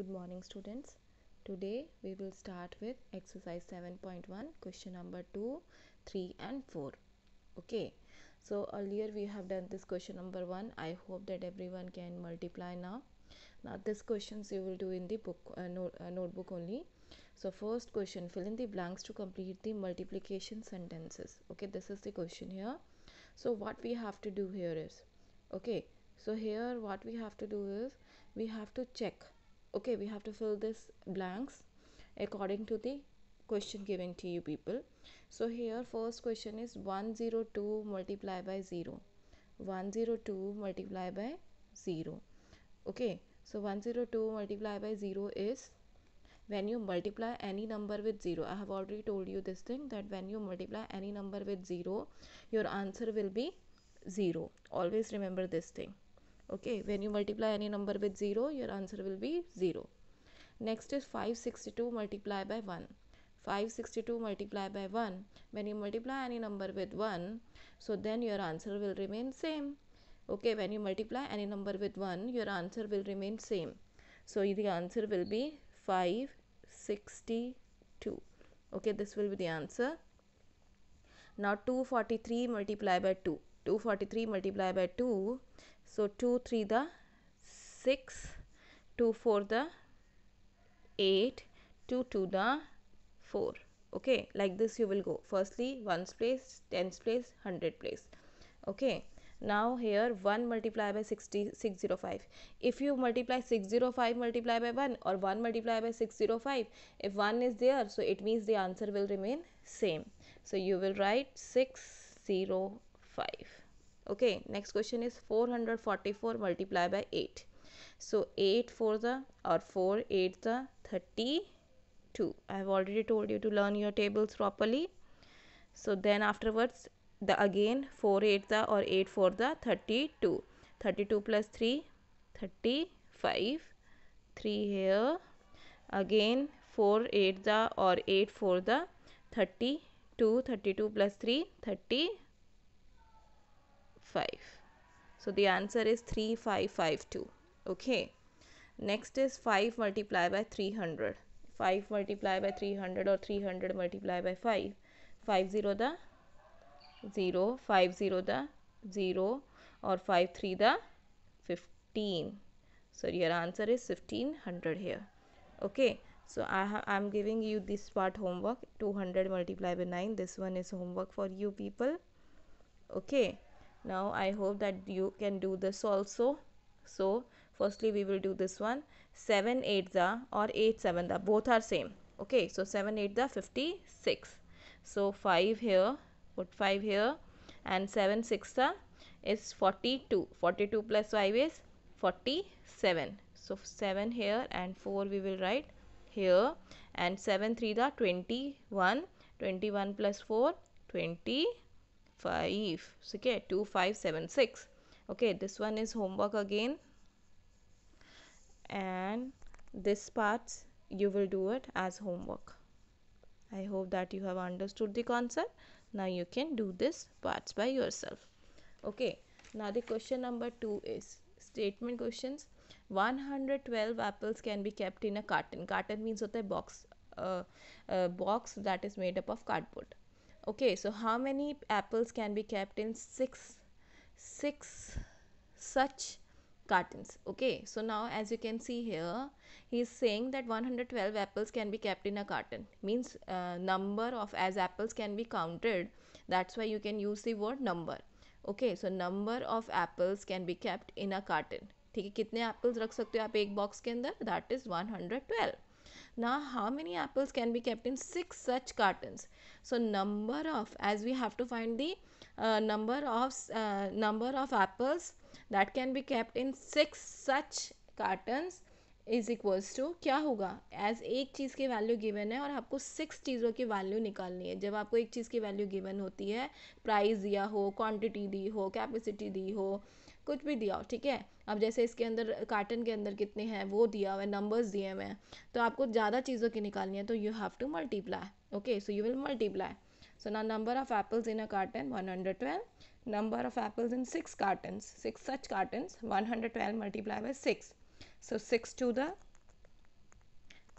good morning students today we will start with exercise 7.1 question number 2 3 and 4 okay so earlier we have done this question number 1 i hope that everyone can multiply now now this questions you will do in the book uh, no, uh, notebook only so first question fill in the blanks to complete the multiplication sentences okay this is the question here so what we have to do here is okay so here what we have to do is we have to check okay we have to fill this blanks according to the question given to you people so here first question is 102 multiply by 0 102 multiply by 0 okay so 102 multiply by 0 is when you multiply any number with 0 i have already told you this thing that when you multiply any number with 0 your answer will be 0 always remember this thing okay when you multiply any number with 0 your answer will be 0 next is 562 multiplied by 1 562 multiplied by 1 when you multiply any number with 1 so then your answer will remain same okay when you multiply any number with 1 your answer will remain same so the answer will be 562 okay this will be the answer now 243 multiplied by 2 243 multiplied by 2 so 2, 3 the 6, 2, 4 the 8, 2, 2 the 4. Okay, like this you will go. Firstly, 1's place, 10's place, 100 place. Okay, now here 1 multiply by 60, 605. If you multiply 605 multiply by 1 or 1 multiply by 605, if 1 is there, so it means the answer will remain same. So you will write 605 okay next question is 444 multiplied by 8 so 8 for the or 4 8 the 32 i have already told you to learn your tables properly so then afterwards the again 4 8 the or 8 for the 32 32 plus 3 35 3 here again 4 8 the or 8 for the 32 32 plus 3 30 5 so the answer is 3552 okay next is 5 multiplied by 300 5 multiplied by 300 or 300 multiplied by 5 5 0 the 0 5 0 the 0 or 5 3 the 15 so your answer is 1500 here okay so I am giving you this part homework 200 multiplied by 9 this one is homework for you people okay now i hope that you can do this also so firstly we will do this one 7 8 the or 8 7 the both are same okay so 7 8 the 56 so 5 here put 5 here and 7 6 the is 42 42 plus 5 is 47 so 7 here and 4 we will write here and 7 3 the 21 21 plus 4 20 5 okay 2576 okay this one is homework again and this part you will do it as homework i hope that you have understood the concept now you can do this parts by yourself okay now the question number 2 is statement questions 112 apples can be kept in a carton carton means hota A box a uh, uh, box that is made up of cardboard okay so how many apples can be kept in six six such cartons okay so now as you can see here he is saying that 112 apples can be kept in a carton means uh, number of as apples can be counted that's why you can use the word number okay so number of apples can be kept in a carton ठीक है कितने apples रख सकते हो आप एक box के अंदर that is 112 now how many apples can be kept in six such cartons so number of as we have to find the uh, number of uh, number of apples that can be kept in six such cartons is equals to क्या होगा as एक चीज़ की value given है और आपको six चीज़ों की value निकालनी है जब आपको एक चीज़ की value given होती है price दिया हो quantity दी हो capacity दी हो कुछ भी दिया हो ठीक है अब जैसे इसके अंदर कार्टन के अंदर कितने हैं वो दिया हुआ है नंबर्स दिए हुए हैं तो आपको ज़्यादा चीज़ों की निकालनी है तो you have to multiply okay so you will multiply so ना number of apples in a carton one hundred twelve number of apples in six carton six such cartons one hundred twelve multiply by six so six two the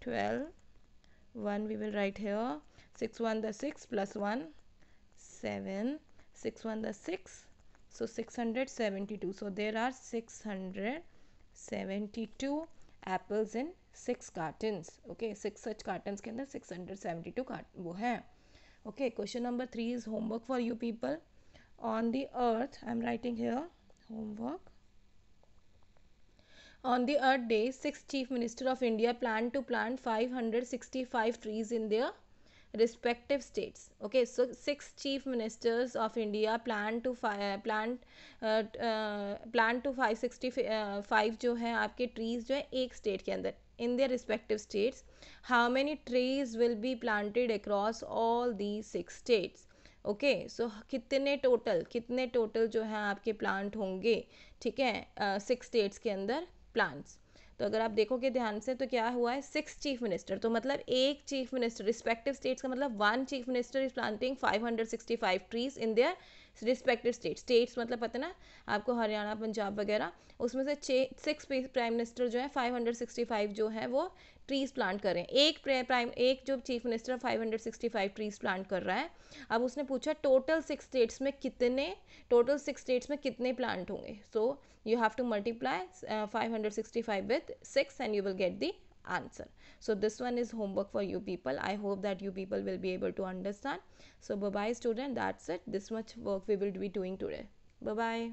twelve one we will write है six one the six plus one seven six one the six so 672 so there are 672 apples in six cartons okay six such cartons can the 672 carton wo hai. okay question number three is homework for you people on the earth i'm writing here homework on the earth day six chief minister of india planned to plant 565 trees in their respective states okay so six chief ministers of india plan to plan uh, uh, plan to 565 uh, jo hai aapke trees jo hai ek state ke andar in their respective states how many trees will be planted across all these six states okay so कितने total कितने total जो है आपके plant होंगे ठीक है six states के अंदर प्लांट्स तो अगर आप देखोगे ध्यान से तो क्या हुआ है सिक्स चीफ मिनिस्टर तो मतलब एक चीफ मिनिस्टर रिस्पेक्टिव स्टेट्स का मतलब one chief minister is planting five hundred sixty five trees in their respective state states मतलब पता ना आपको हरियाणा पंजाब वगैरह उसमें से सिक्स प्राइम मिनिस्टर जो है फाइव जो है वो ट्रीज़ प्लांट करें एक प्राइम एक जो chief minister five hundred sixty five trees plant कर रहा है अब उसने पूछा टोटल सिक्स स्टेट्स में कितने टोटल सिक्स स्टेट्स में कितने प्लांट होंगे सो so, you have to multiply uh, 565 with 6 and you will get the answer. So this one is homework for you people. I hope that you people will be able to understand. So bye bye student. That's it. This much work we will be doing today. Bye bye.